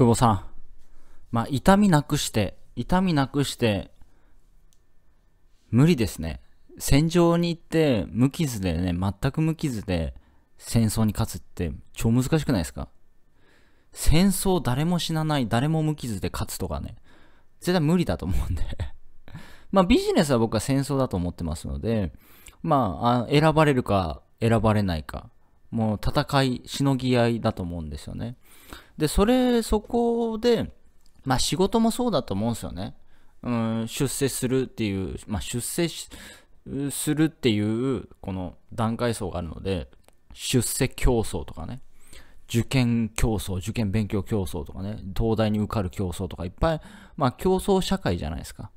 久保さん。まあ、痛みなくして、痛みなくして、無理ですね。戦場に行って、無傷でね、全く無傷で戦争に勝つって超難しくないですか戦争誰も死なない、誰も無傷で勝つとかね。絶対無理だと思うんで まあビジネスは僕は戦争だと思ってますので、まあ、選ばれるか選ばれないか。もう戦い、しのぎ合いだと思うんですよね。で、それ、そこで、まあ仕事もそうだと思うんですよね。うん、出世するっていう、まあ出世するっていう、この段階層があるので、出世競争とかね、受験競争、受験勉強競争とかね、東大に受かる競争とかいっぱい、まあ競争社会じゃないですか。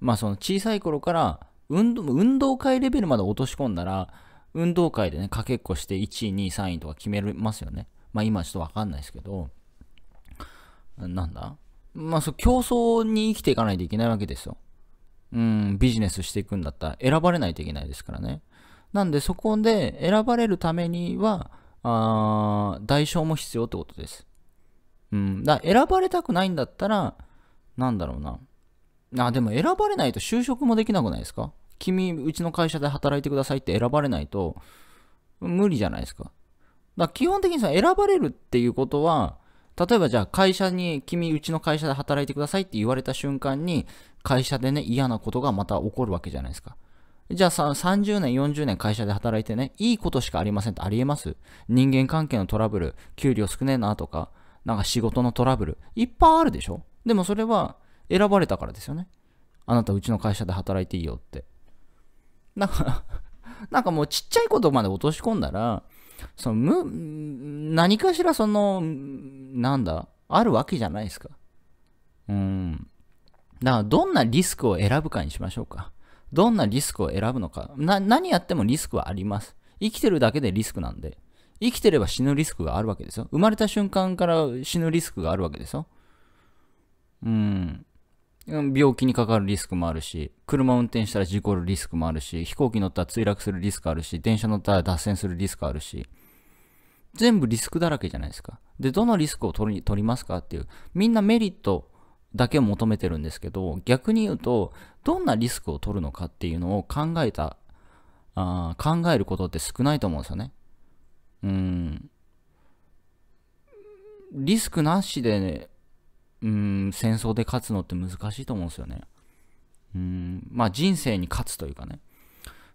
まあその小さい頃から運動、運動会レベルまで落とし込んだら、運動会でね、かけっこして1位、2位、3位とか決めますよね。まあ今ちょっとわかんないですけど、なんだまあ、そう、競争に生きていかないといけないわけですよ。うん、ビジネスしていくんだったら選ばれないといけないですからね。なんでそこで選ばれるためには、あ代償も必要ってことです。うん、だ選ばれたくないんだったら、なんだろうな。あ、でも選ばれないと就職もできなくないですか君、うちの会社で働いてくださいって選ばれないと、無理じゃないですか。だか基本的にさ、選ばれるっていうことは、例えばじゃあ会社に、君うちの会社で働いてくださいって言われた瞬間に、会社でね、嫌なことがまた起こるわけじゃないですか。じゃあさ、30年、40年会社で働いてね、いいことしかありませんってありえます人間関係のトラブル、給料少ねえなとか、なんか仕事のトラブル、いっぱいあるでしょでもそれは選ばれたからですよね。あなたうちの会社で働いていいよって。なんかなんかもうちっちゃいことまで落とし込んだら、そのむ何かしらそのなんだあるわけじゃないですかうんだからどんなリスクを選ぶかにしましょうかどんなリスクを選ぶのかな何やってもリスクはあります生きてるだけでリスクなんで生きてれば死ぬリスクがあるわけですよ生まれた瞬間から死ぬリスクがあるわけですようん病気にかかるリスクもあるし、車運転したら事故るリスクもあるし、飛行機乗ったら墜落するリスクあるし、電車乗ったら脱線するリスクあるし、全部リスクだらけじゃないですか。で、どのリスクを取り取りますかっていう、みんなメリットだけを求めてるんですけど、逆に言うと、どんなリスクを取るのかっていうのを考えた、あ考えることって少ないと思うんですよね。うん。リスクなしで、ね、うん戦争で勝つのって難しいと思うんですよね。うんまあ人生に勝つというかね。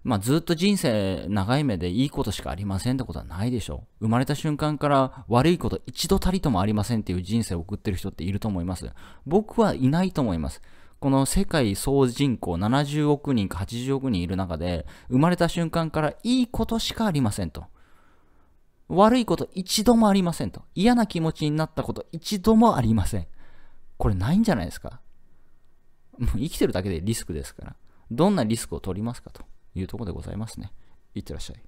まあずっと人生長い目でいいことしかありませんってことはないでしょう。生まれた瞬間から悪いこと一度たりともありませんっていう人生を送ってる人っていると思います。僕はいないと思います。この世界総人口70億人か80億人いる中で、生まれた瞬間からいいことしかありませんと。悪いこと一度もありませんと。嫌な気持ちになったこと一度もありません。これないんじゃないですかもう生きてるだけでリスクですから。どんなリスクを取りますかというところでございますね。いってらっしゃい。